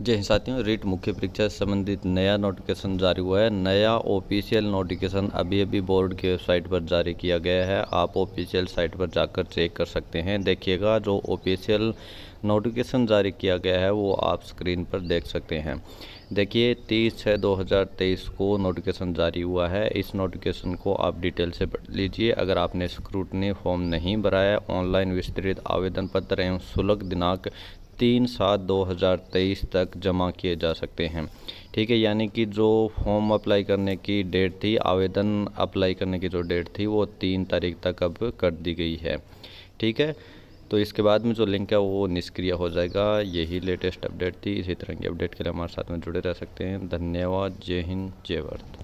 जय हिंद साथियों रीट मुख्य परीक्षा से संबंधित नया नोटिफिकेशन जारी हुआ है नया ऑफिशियल नोटिफिकेशन अभी अभी बोर्ड की वेबसाइट पर जारी किया गया है आप ऑफिशियल साइट पर जाकर चेक कर सकते हैं देखिएगा जो ऑफिशियल नोटिफिकेशन जारी किया गया है वो आप स्क्रीन पर देख सकते हैं देखिए 30 छः 2023 को नोटिफिकेशन जारी हुआ है इस नोटिफिकेशन को आप डिटेल से पढ़ लीजिए अगर आपने स्क्रूटनी फॉर्म नहीं भराया ऑनलाइन विस्तृत आवेदन पत्र एवं शुल्क दिनांक तीन सात दो हज़ार तेईस तक जमा किए जा सकते हैं ठीक है यानी कि जो फॉर्म अप्लाई करने की डेट थी आवेदन अप्लाई करने की जो डेट थी वो तीन तारीख तक अब कर दी गई है ठीक है तो इसके बाद में जो लिंक है वो निष्क्रिय हो जाएगा यही लेटेस्ट अपडेट थी इसी तरह की अपडेट के लिए हमारे साथ में जुड़े रह सकते हैं धन्यवाद जय हिंद जय भारत